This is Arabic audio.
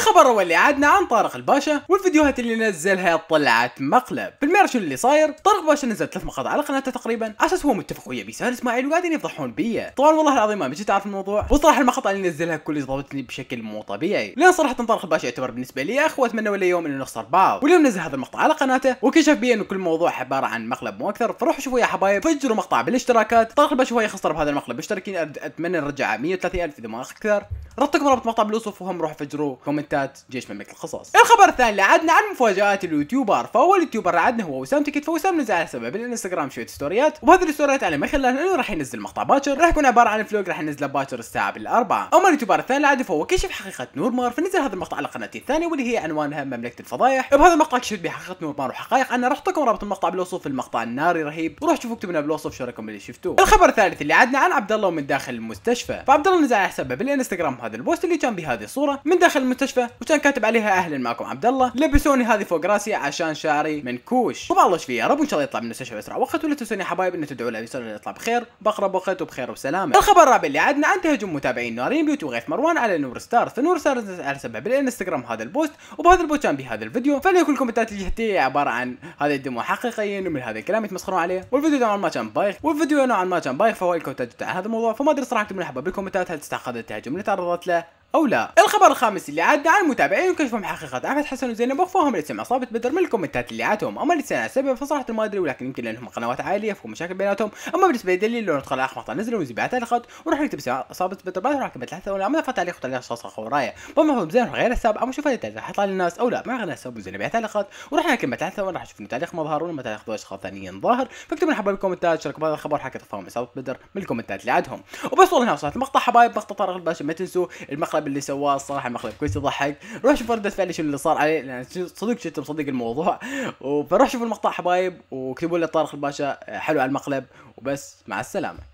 خبر اولي عادنا عن طارق الباشا والفيديوهات اللي نزلها طلعت مقلب غير شنو اللي صاير طارق باشا نزل ثلاث مقاطع على قناته تقريبا اساس هو متفق ويا بيسان اسماعيل وقاعدين يفضحون بيا طبعا والله العظيم ما جيت اعرف الموضوع وصراحه المقاطع اللي نزلها كل ضابطني بشكل مو طبيعي لان صراحه طارق باشا يعتبر بالنسبه لي اخ واتمنى ولا يوم انه نخسر بعض واليوم نزل هذا المقطع على قناته وكشف بيا انه كل موضوع عباره عن مقلب مو اكثر فروحوا شوفوا يا حبايب فجروا مقطع بالاشتراكات طارق باشا هو يخسر بهذا المقلب مشتركين اتمنى نرجع 130000 اذا ما اكثر رتكم رابط مقطع بالوصف وهم روحوا فجروا كومنتات جيش مملكه القصص الخبر الثاني اللي عدنا عن مفاجات اليوتيوبر فاول يوتيوبر عدنا هو هو وسام تكت فوسام نزل على سبب بالانستغرام شويه ستوريات وهذه الستوريات على ما خلاها انه راح ينزل مقطع باكر راح يكون عباره عن فلوج راح ينزله باكر الساعه بالاربعه اما اليوتيوبر الثاني العادي فهو كشف حقيقه نور مار فنزل هذا المقطع على قناتي الثانيه واللي هي عنوانها مملكه الفضايح بهذا المقطع كشفت بحقيقه نور مار وحقائق انا راح احطكم رابط المقطع بالوصف المقطع الناري رهيب وروح تشوفوا اكتبوا بالوصف شو رايكم اللي شفتوه الخبر الثالث اللي عدنا عن عبد الله ومن داخل المستشفى فعبد الله نزل على حسابه بالانستغرام هذا البوست اللي كان بهذه الصوره من داخل المستشفى وكان كاتب عليها اهلا معكم عبد الله لبسوني هذه فوق راسي عشان شعري منكوش وش وبالله فيه يا رب وان شاء الله يطلع من المستشفى باسرع وقت ولا تنسون يا حبايب ان تدعوا له يسال يطلع بخير باقرب وقت وبخير وسلامه الخبر الرابع اللي عدنا عن تهجم متابعين نارين بيوت وغيث مروان على نور ستار فنور ستار سبب بالانستغرام هذا البوست وبهذا البوست كان بهذا الفيديو فليكن الكومنتات الجهتيه عباره عن هذا الدموع حقيقيا ومن هذا الكلام يتمسخرون عليه والفيديو نوعا ما كان بايخ والفيديو نوعا ما كان بايخ فهو الكومنتات على هذا الموضوع فما ادري صراحه من الاحباب بالكومنتات هل تستحق هذا التهجم اللي تعرضت له او لا الخبر الخامس اللي عاد عن المتابعين وكشفهم حقيقه احمد حسن وزينب اللي لاسم عصابه بدر من الكومنتات اللي عاتهم اما اللي سنه سبب فصراحه ما ادري ولكن يمكن لانهم قنوات عاليه فيكون مشاكل بيناتهم اما بالنسبه لي لو ندخل اخمط نزلوا وزبعات الخط وراح نكتب عصابه بدر بعد راكبه الحث ولا عمل فتعليق وتعليق اشخاص بما بمفهوم زين غير حساب او شوف اللي حيطلع للناس او لا ما غير حساب وزينب تعليقات وراح كلمه الحث ولا راح اشوف تعليق مظهر ولا تعليق اشخاص ثانيين ظاهر فاكتبوا لنا حبايب الكومنتات شاركوا هذا الخبر حكى تفاهم عصابه بدر من الكومنتات اللي عادهم وبس والله هنا وصلت المقطع حبايب مقطع طارق الباشا ما تنسوا المقطع المقلب اللي سواه الصراحه مقلب كويس يضحك روح شوف ردة فعلي شو اللي صار عليه لان صدق كنت مصدق الموضوع فروح شوف المقطع حبايب واكتبوا لي طارق الباشا حلو على المقلب وبس مع السلامه